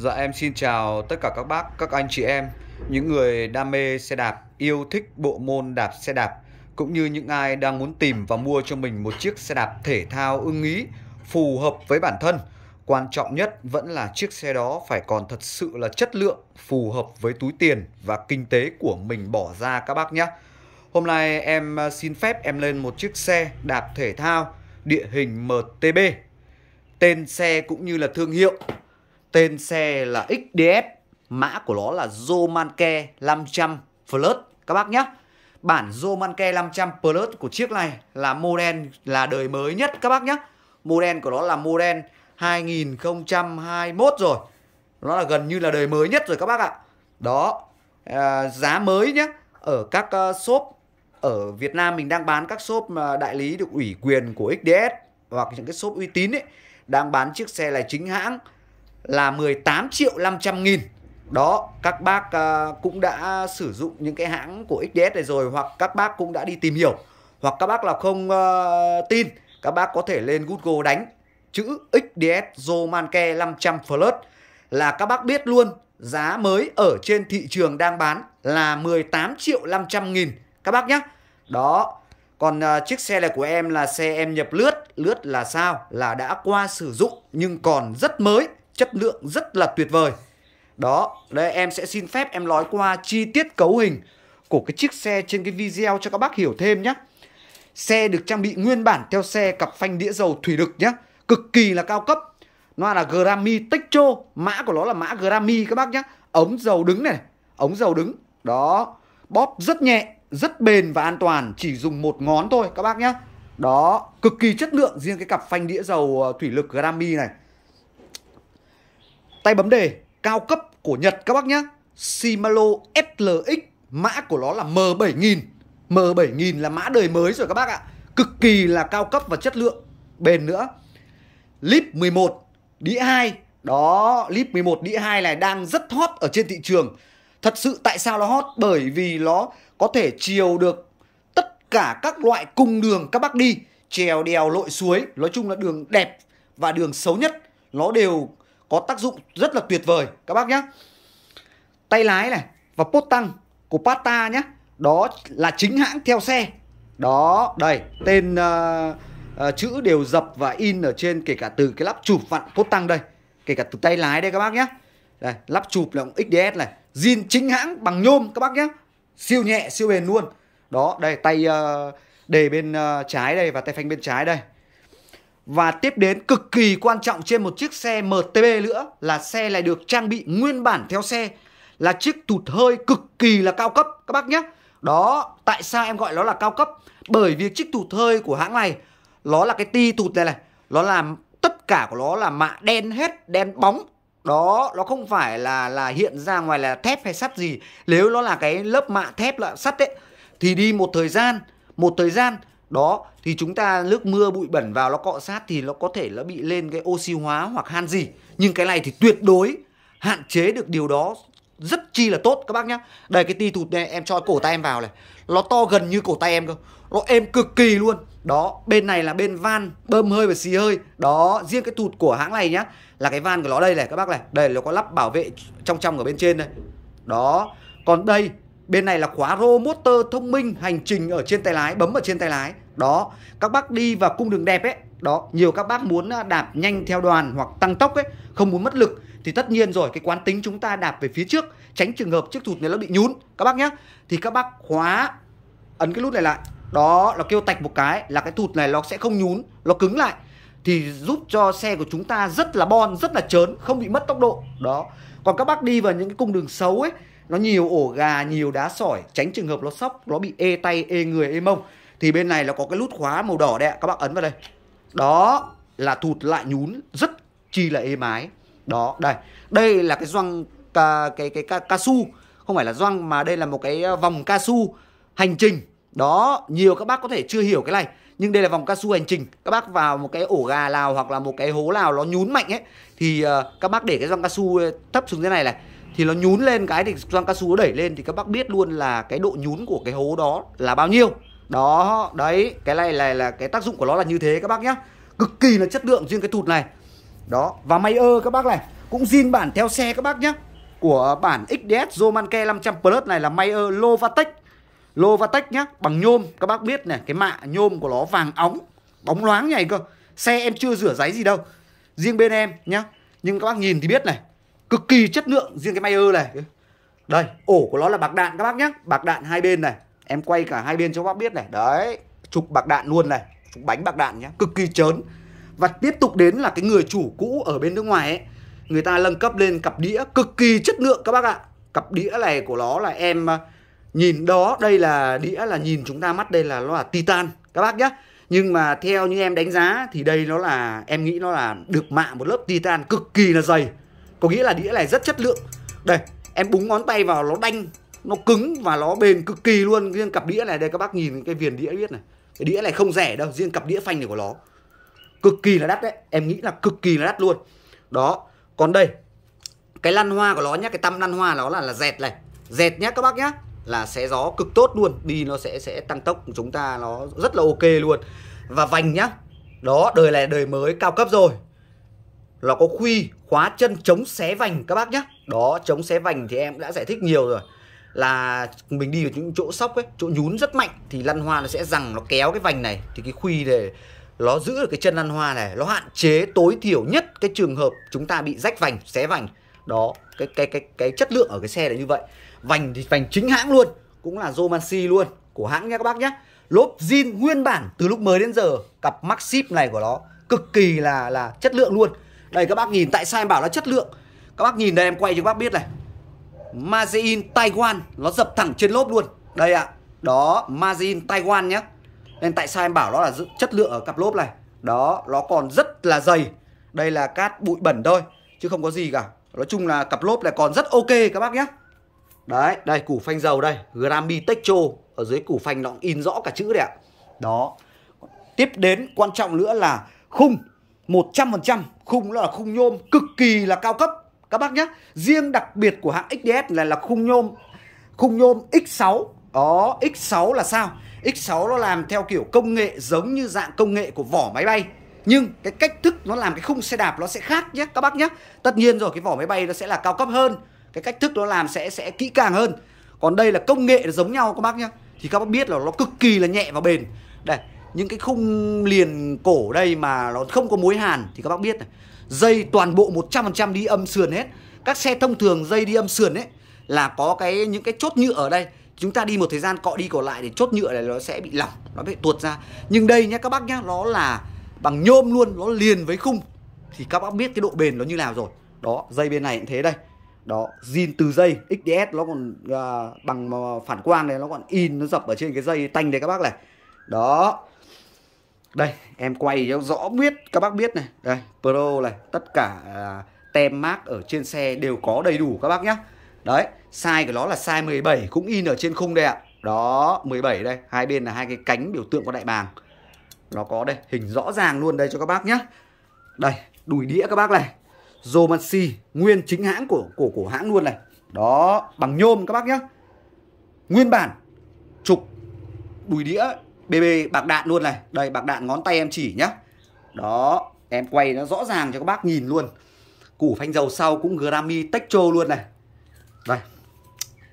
Dạ em xin chào tất cả các bác, các anh chị em, những người đam mê xe đạp, yêu thích bộ môn đạp xe đạp, cũng như những ai đang muốn tìm và mua cho mình một chiếc xe đạp thể thao ưng ý, phù hợp với bản thân. Quan trọng nhất vẫn là chiếc xe đó phải còn thật sự là chất lượng, phù hợp với túi tiền và kinh tế của mình bỏ ra các bác nhé. Hôm nay em ờ, xin phép em lên một chiếc xe đạp thể thao địa hình MTB. Tên xe cũng như là thương hiệu Tên xe là XDS, mã của nó là Zomanke 500 Plus các bác nhé. Bản Zomanke 500 Plus của chiếc này là model là đời mới nhất các bác nhé. Model của nó là model 2021 rồi. Nó là gần như là đời mới nhất rồi các bác ạ. Đó, à, giá mới nhé. Ở các uh, shop ở Việt Nam mình đang bán các shop mà ờ, đại lý được ủy quyền của XDS hoặc những cái shop uy tín ấy đang bán chiếc xe này chính hãng là 18 triệu 500 nghìn đó các bác à, cũng đã sử dụng những cái hãng của XDS này rồi hoặc các bác cũng đã đi tìm hiểu hoặc các bác là không à, tin các bác có thể lên Google đánh chữ XDS Zomanke 500 Plus là các bác biết luôn giá mới ở trên thị trường đang bán là 18 triệu 500 nghìn các bác nhé đó còn à, chiếc xe này của em là xe em nhập lướt lướt là sao là đã qua sử dụng nhưng còn rất mới chất lượng rất là tuyệt vời đó đây em sẽ xin phép em nói qua chi tiết cấu hình của cái chiếc xe trên cái video cho các bác hiểu thêm nhé xe được trang bị nguyên bản theo xe cặp phanh đĩa dầu thủy lực nhé cực kỳ là cao cấp nó là Grammy Techo mã của nó là mã Grammy các bác nhé ống dầu đứng này ống dầu đứng đó bóp rất nhẹ rất bền và an toàn chỉ dùng một ngón thôi các bác nhé đó cực kỳ chất lượng riêng cái cặp phanh đĩa dầu ờ, thủy lực Grammy này Tay bấm đề cao cấp của Nhật các bác nhé. Shimano SLX mã của nó là M7000. M7000 là mã đời mới rồi các bác ạ. Cực kỳ là cao cấp và chất lượng, bền nữa. Lip 11, đĩa 2. Đó, Lip 11 đĩa 2 này đang rất hot ở trên thị trường. Thật sự tại sao nó hot? Bởi vì nó có thể chiều được tất cả các loại cung đường các bác đi, trèo đèo lội suối, nói chung là đường đẹp và đường xấu nhất nó đều có tác dụng rất là tuyệt vời các bác nhé tay lái này và pốt tăng của Pata nhé đó là chính hãng theo xe đó đây tên uh, uh, chữ đều dập và in ở trên kể cả từ cái lắp chụp vặn pốt tăng đây kể cả từ tay lái đây các bác nhé đây lắp chụp là XDS này zin chính hãng bằng nhôm các bác nhé siêu nhẹ siêu bền luôn đó đây tay uh, đề bên uh, trái đây và tay phanh bên trái đây và tiếp đến cực kỳ quan trọng trên một chiếc xe MTB nữa là xe này được trang bị nguyên bản theo xe là chiếc tụt hơi cực kỳ là cao cấp các bác nhé. Đó, tại sao em gọi nó là cao cấp? Bởi vì chiếc tụt hơi của hãng này nó là cái ti tụt này này, nó làm tất cả của nó là mạ đen hết, đen bóng. Đó, nó không phải là là hiện ra ngoài là thép hay sắt gì. Nếu nó là cái lớp mạ thép là sắt ấy thì đi một thời gian, một thời gian đó thì chúng ta nước mưa bụi bẩn vào nó cọ sát thì nó có thể nó bị lên cái oxy hóa hoặc han gì nhưng cái này thì tuyệt đối hạn chế được điều đó rất chi là tốt các bác nhá đây cái ti thụt này em cho cổ tay em vào này nó to gần như cổ tay em cơ nó êm cực kỳ luôn đó bên này là bên van bơm hơi và xì hơi đó riêng cái thụt của hãng này nhá là cái van của nó đây này các bác này đây nó có lắp bảo vệ trong trong ở bên trên đây đó còn đây Bên này là khóa rô motor thông minh hành trình ở trên tay lái, bấm ở trên tay lái. Đó, các bác đi vào cung đường đẹp ấy, đó, nhiều các bác muốn à, đạp nhanh theo đoàn hoặc tăng tốc ấy, không muốn mất lực thì tất nhiên rồi cái quán tính chúng ta đạp về phía trước, tránh trường hợp chiếc thụt này nó bị nhún các bác nhé. Thì các bác khóa ấn cái nút này lại. Đó, là kêu tạch một cái là cái thụt này nó sẽ không nhún, nó cứng lại thì giúp cho xe của chúng ta rất là bon, rất là trớn, không bị mất tốc độ. Đó. Còn các bác đi vào những cái cung đường xấu ấy nó nhiều ổ gà nhiều đá sỏi tránh trường hợp nó sóc nó bị ê tay ê người ê mông thì bên này nó có cái nút khóa màu đỏ đấy ạ các bạn ấn vào đây đó là thụt lại nhún rất chi là êm ái đó đây đây là cái doang ca, cái cái ca, ca su không phải là doang mà đây là một cái ờ, vòng ca su hành trình đó nhiều các bác có thể chưa hiểu cái này nhưng đây là vòng ca su hành trình các bác vào một cái ổ gà nào hoặc là một cái hố nào nó nhún mạnh ấy thì uh, các bác để cái dòng ca su ờ, thấp xuống thế này này thì nó nhún lên cái thì gioăng cao su nó đẩy lên thì các bác biết luôn là cái độ nhún của cái hố đó là bao nhiêu đó đấy cái này là là cái tác dụng của nó là như thế các bác nhá cực kỳ là chất lượng riêng cái thụt này đó và may ơ các bác này cũng zin bản theo xe các bác nhá của bản XDS Romanke 500 Plus này là may ơ Lovatech Lovatech nhá bằng nhôm các bác biết này cái mạ nhôm của nó vàng óng bóng loáng nhảy cơ xe em chưa rửa giấy gì đâu riêng bên em nhá nhưng các bác nhìn thì biết này cực kỳ chất lượng riêng cái Mayer này đây ổ của nó là bạc đạn các bác nhé bạc đạn hai bên này em quay cả hai bên cho các bác biết này đấy trục bạc đạn luôn này trục bánh bạc đạn nhé cực kỳ chớn và tiếp tục đến là cái người chủ cũ ở bên nước ngoài ấy người ta nâng cấp lên cặp đĩa cực kỳ chất lượng các bác ạ cặp đĩa này của nó là em à, nhìn đó đây là đĩa là nhìn chúng ta mắt đây là nó là titan các bác nhé nhưng mà theo như em đánh giá thì đây nó là em nghĩ nó là được mạ một lớp titan cực kỳ là dày có nghĩa là đĩa này rất chất lượng đây em búng ngón tay vào nó đanh nó cứng và nó bền cực kỳ luôn riêng cặp đĩa này đây các bác nhìn cái viền đĩa biết này cái đĩa này không rẻ đâu riêng cặp đĩa phanh này của nó cực kỳ là đắt đấy em nghĩ là cực kỳ là đắt luôn đó còn đây cái lăn hoa của nó nhá cái tăm lăn hoa nó là là dẹt này dẹt nhá các bác nhá là sẽ gió cực tốt luôn đi nó sẽ sẽ tăng tốc chúng ta nó rất là ok luôn và vành nhá đó đời này đời mới cao cấp rồi là có khuy khóa chân chống xé vành các bác nhá. đó chống xé vành thì em đã giải thích nhiều rồi là mình đi ở những chỗ sóc ấy chỗ nhún rất mạnh thì lăn hoa nó sẽ rằng nó kéo cái vành này thì cái khuy để nó giữ được cái chân lăn hoa này nó hạn chế tối thiểu nhất cái trường hợp chúng ta bị rách vành xé vành đó cái cái cái cái chất lượng ở cái xe là như vậy vành thì vành chính hãng luôn cũng là Romancy luôn của hãng nha các bác nhé lốp zin nguyên bản từ lúc mới đến giờ cặp Maxxip này của nó cực kỳ là là chất lượng luôn đây các bác nhìn tại sao em bảo nó chất lượng các bác nhìn đây em quay cho các bác biết này Margin Taiwan nó dập thẳng trên lốp luôn đây ạ à. đó Margin Taiwan nhé nên tại sao em bảo nó là chất lượng ở cặp lốp này đó nó còn rất là dày đây là cát bụi bẩn thôi chứ không có gì cả nói chung là cặp lốp này còn rất ok các bác nhé đấy đây củ phanh dầu đây Grammy Techo ở dưới củ phanh nó in rõ cả chữ đấy ạ à. đó tiếp đến quan trọng nữa là khung 100% khung là khung nhôm cực kỳ là cao cấp các bác nhé riêng đặc biệt của hãng XDS là là khung nhôm khung nhôm X6 đó X6 là sao X6 nó làm theo kiểu công nghệ giống như dạng công nghệ của vỏ máy bay nhưng cái cách thức nó làm cái khung xe đạp nó sẽ khác nhé các bác nhé tất nhiên rồi cái vỏ máy bay nó sẽ là cao cấp hơn cái cách thức nó làm sẽ sẽ kỹ càng hơn còn đây là công nghệ nó giống nhau các bác nhé thì các bác biết là nó cực kỳ là nhẹ và bền đây những cái khung liền cổ đây mà nó không có mối hàn thì các bác biết này dây toàn bộ 100% đi âm sườn hết các xe thông thường dây đi âm sườn ấy là có cái những cái chốt nhựa ở đây chúng ta đi một thời gian cọ đi cọ lại để chốt nhựa này nó sẽ bị lỏng nó bị tuột ra nhưng đây nhé các bác nhé nó là bằng nhôm luôn nó liền với khung thì các bác biết cái độ bền nó như nào rồi đó dây bên này cũng thế đây đó zin từ dây xds nó còn uh, bằng phản quang này nó còn in nó dập ở trên cái dây tanh đấy các bác này đó đây em quay cho rõ biết các bác biết này đây pro này tất cả à, tem mát ở trên xe đều có đầy đủ các bác nhá đấy size của nó là size 17 cũng in ở trên khung đây ạ đó 17 đây hai bên là hai cái cánh biểu tượng của đại bàng nó có đây hình rõ ràng luôn đây cho các bác nhá đây đùi đĩa các bác này Romancy nguyên chính hãng của của của hãng luôn này đó bằng nhôm các bác nhá nguyên bản trục đùi đĩa BB bạc đạn luôn này Đây bạc đạn ngón tay em chỉ nhá Đó em quay nó rõ ràng cho các bác nhìn luôn Củ phanh dầu sau cũng Grammy Techo luôn này Đây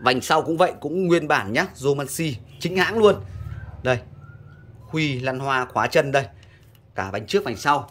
Vành sau cũng vậy cũng nguyên bản nhá Romancy chính hãng luôn Đây Khuy lăn hoa khóa chân đây Cả bánh trước bánh sau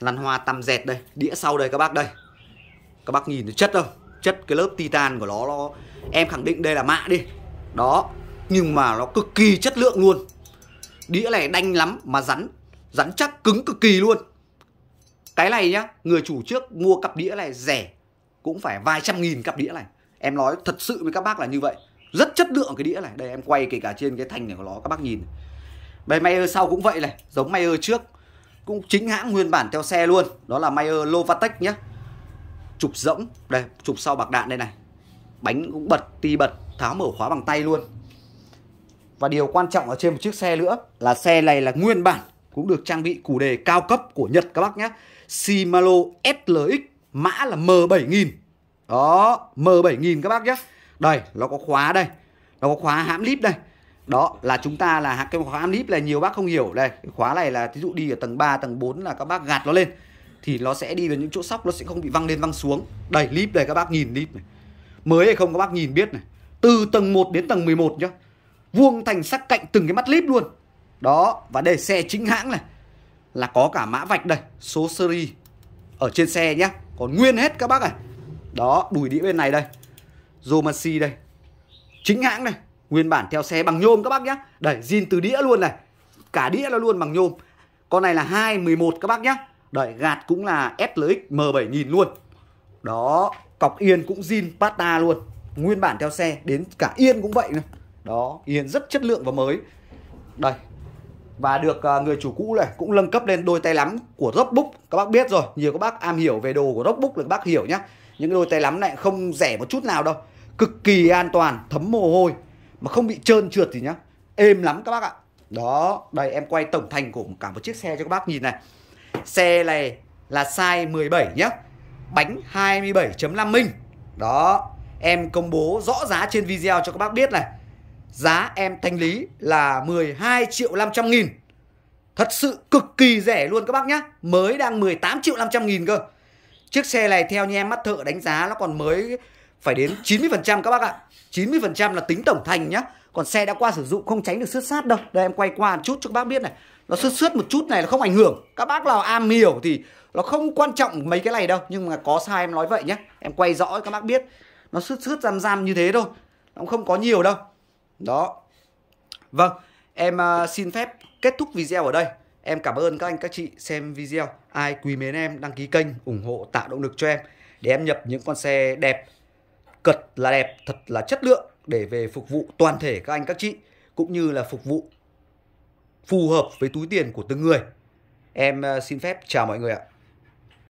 Lăn hoa tăm dẹt đây Đĩa sau đây các bác đây Các bác nhìn thấy chất không Chất cái lớp titan của nó, nó Em khẳng định đây là mạ đi Đó Nhưng mà nó cực kỳ chất lượng luôn đĩa này đanh lắm mà rắn rắn chắc cứng cực kỳ luôn cái này nhá người chủ trước mua cặp đĩa này rẻ cũng phải vài trăm nghìn cặp đĩa này em nói thật sự với các bác là như vậy rất chất lượng cái đĩa này đây em quay kể cả trên cái thành này của nó các bác nhìn bề Mayer sau cũng vậy này giống Mayer trước cũng chính hãng nguyên bản theo xe luôn đó là Mayer Lovatech nhá chụp rỗng đây chụp sau bạc đạn đây này bánh cũng bật ti bật tháo mở khóa bằng tay luôn và điều quan trọng ở trên một chiếc xe nữa là xe này là nguyên bản cũng được trang bị củ đề cao cấp của Nhật các bác nhé. Shimano SLX mã là M7000. Đó, M7000 các bác nhé. Đây, nó có khóa đây. Nó có khóa hãm líp đây. Đó là chúng ta là cái khóa hãm líp là nhiều bác không hiểu đây. Cái khóa này là ví dụ đi ở tầng 3, tầng 4 là các bác gạt nó lên thì nó sẽ đi vào những chỗ sóc nó sẽ không bị văng lên văng xuống. Đây, líp đây các bác nhìn líp này. Mới hay không các bác nhìn biết này. Từ tầng 1 đến tầng 11 nhá vuông thành sắc cạnh từng cái mắt clip luôn đó và đây xe chính hãng này là có cả mã vạch đây số seri ở trên xe nhá còn nguyên hết các bác này đó đùi đĩa bên này đây Zomaxi đây chính hãng này nguyên bản theo xe bằng nhôm các bác nhá đây zin từ đĩa luôn này cả đĩa nó luôn bằng nhôm con này là 211 các bác nhá Đấy, gạt cũng là SLX M7000 luôn. Đó, cọc yên cũng zin pata luôn. Nguyên bản theo xe, đến cả yên cũng vậy nữa đó yên rất chất lượng và mới đây và được à, người chủ cũ này cũng nâng cấp lên đôi tay lắm của Rockbook các bác biết rồi nhiều các bác am hiểu về đồ của Rockbook là các bác hiểu nhá những đôi tay lắm này không rẻ một chút nào đâu cực kỳ an toàn thấm mồ hôi mà không bị trơn trượt thì nhá êm lắm các bác ạ đó đây em quay tổng thành của cả một chiếc xe cho các bác nhìn này xe này là size 17 nhá bánh 27.5 minh đó em công bố rõ giá trên video cho các bác biết này Giá em thanh lý là 12 triệu 500 nghìn Thật sự cực kỳ rẻ luôn các bác nhá Mới đang 18 triệu 500 nghìn cơ Chiếc xe này theo như em mắt thợ đánh giá nó còn mới phải đến 90% các bác ạ 90% là tính tổng thành nhá Còn xe đã qua sử dụng không tránh được xước sát đâu Đây em quay qua một chút cho các bác biết này Nó xước xước một chút này là không ảnh hưởng Các bác nào am hiểu thì nó không quan trọng mấy cái này đâu Nhưng mà có sai em nói vậy nhá Em quay rõ các bác biết Nó xước xước giam giam như thế thôi Nó không có nhiều đâu đó vâng em uh, xin phép kết thúc video ở đây em cảm ơn các anh các chị xem video ai quý mến em đăng ký kênh ủng hộ tạo động lực cho em để em nhập những con xe đẹp cật là đẹp thật là chất lượng để về phục vụ toàn thể các anh các chị cũng như là phục vụ phù hợp với túi tiền của từng người em uh, xin phép chào mọi người ạ